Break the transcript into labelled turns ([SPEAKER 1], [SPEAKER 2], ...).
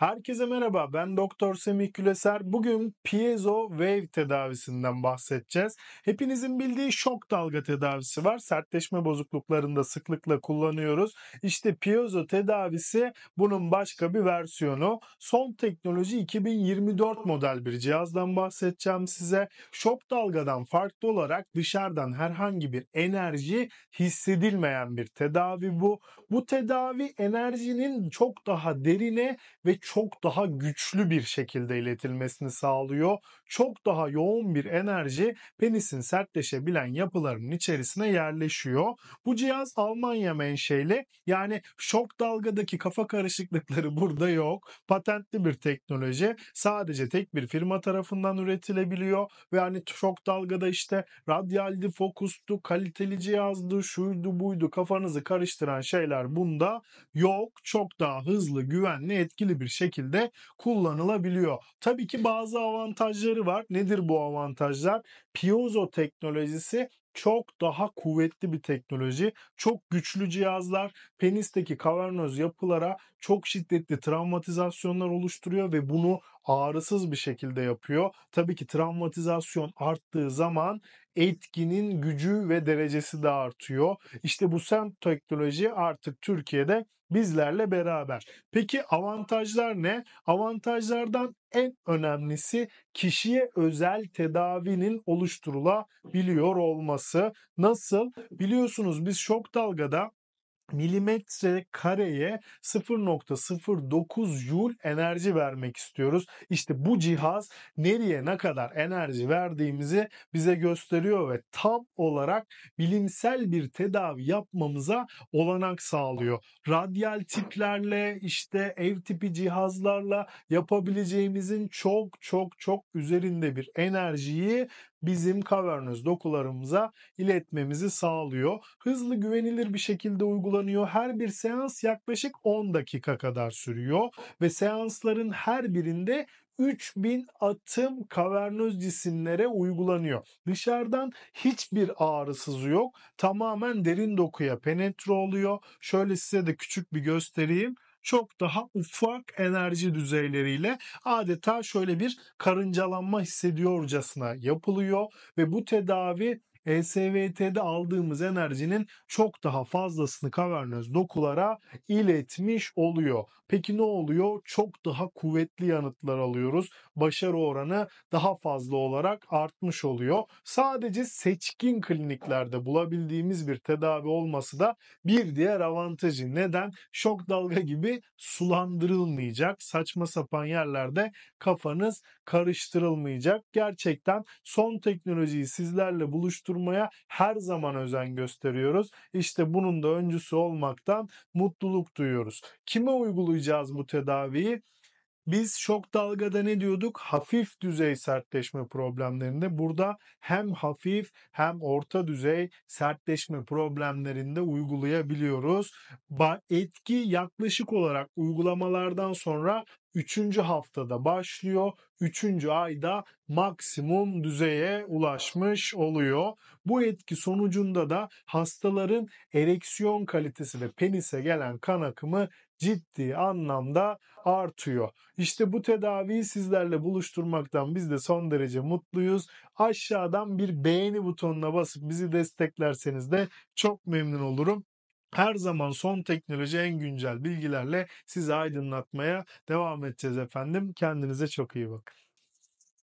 [SPEAKER 1] Herkese merhaba. Ben Doktor Semih Küleser. Bugün piezo wave tedavisinden bahsedeceğiz. Hepinizin bildiği şok dalga tedavisi var. Sertleşme bozukluklarında sıklıkla kullanıyoruz. İşte piezo tedavisi bunun başka bir versiyonu. Son teknoloji 2024 model bir cihazdan bahsedeceğim size. Şok dalgadan farklı olarak dışarıdan herhangi bir enerji hissedilmeyen bir tedavi bu. Bu tedavi enerjinin çok daha derine ve çok çok daha güçlü bir şekilde iletilmesini sağlıyor. Çok daha yoğun bir enerji penisin sertleşebilen yapılarının içerisine yerleşiyor. Bu cihaz Almanya menşeli yani şok dalgadaki kafa karışıklıkları burada yok. Patentli bir teknoloji sadece tek bir firma tarafından üretilebiliyor ve hani şok dalgada işte radyaldi, fokustu, kaliteli cihazdı, şuydu buydu kafanızı karıştıran şeyler bunda yok. Çok daha hızlı, güvenli, etkili bir şey şekilde kullanılabiliyor. Tabii ki bazı avantajları var. Nedir bu avantajlar? Piezo teknolojisi çok daha kuvvetli bir teknoloji. Çok güçlü cihazlar penisteki kavernöz yapılara çok şiddetli travmatizasyonlar oluşturuyor ve bunu ağrısız bir şekilde yapıyor. Tabii ki travmatizasyon arttığı zaman etkinin gücü ve derecesi de artıyor. İşte bu semt teknoloji artık Türkiye'de bizlerle beraber. Peki avantajlar ne? Avantajlardan en önemlisi kişiye özel tedavinin oluşturulabiliyor olması. Nasıl? Biliyorsunuz biz şok dalgada milimetre kareye 0.09 joule enerji vermek istiyoruz. İşte bu cihaz nereye ne kadar enerji verdiğimizi bize gösteriyor ve tam olarak bilimsel bir tedavi yapmamıza olanak sağlıyor. Radyal tiplerle işte ev tipi cihazlarla yapabileceğimizin çok çok çok üzerinde bir enerjiyi bizim Cavernous dokularımıza iletmemizi sağlıyor. Hızlı güvenilir bir şekilde uygulanıyor. Her bir seans yaklaşık 10 dakika kadar sürüyor ve seansların her birinde 3000 atım kavernöz cisimlere uygulanıyor. Dışarıdan hiçbir ağrısızı yok. Tamamen derin dokuya penetre oluyor. Şöyle size de küçük bir göstereyim çok daha ufak enerji düzeyleriyle adeta şöyle bir karıncalanma hissediyorcasına yapılıyor ve bu tedavi ESVT'de aldığımız enerjinin çok daha fazlasını kavernoz dokulara iletmiş oluyor. Peki ne oluyor? Çok daha kuvvetli yanıtlar alıyoruz. Başarı oranı daha fazla olarak artmış oluyor. Sadece seçkin kliniklerde bulabildiğimiz bir tedavi olması da bir diğer avantajı. Neden? Şok dalga gibi sulandırılmayacak. Saçma sapan yerlerde kafanız karıştırılmayacak. Gerçekten son teknolojiyi sizlerle buluşturduğumuz oluşturmaya her zaman özen gösteriyoruz. İşte bunun da öncüsü olmaktan mutluluk duyuyoruz. Kime uygulayacağız bu tedaviyi? Biz şok dalgada ne diyorduk? Hafif düzey sertleşme problemlerinde. Burada hem hafif hem orta düzey sertleşme problemlerinde uygulayabiliyoruz. Etki yaklaşık olarak uygulamalardan sonra Üçüncü haftada başlıyor. Üçüncü ayda maksimum düzeye ulaşmış oluyor. Bu etki sonucunda da hastaların ereksiyon kalitesi ve penise gelen kan akımı ciddi anlamda artıyor. İşte bu tedaviyi sizlerle buluşturmaktan biz de son derece mutluyuz. Aşağıdan bir beğeni butonuna basıp bizi desteklerseniz de çok memnun olurum her zaman son teknoloji en güncel bilgilerle sizi aydınlatmaya devam edeceğiz efendim. Kendinize çok iyi bakın.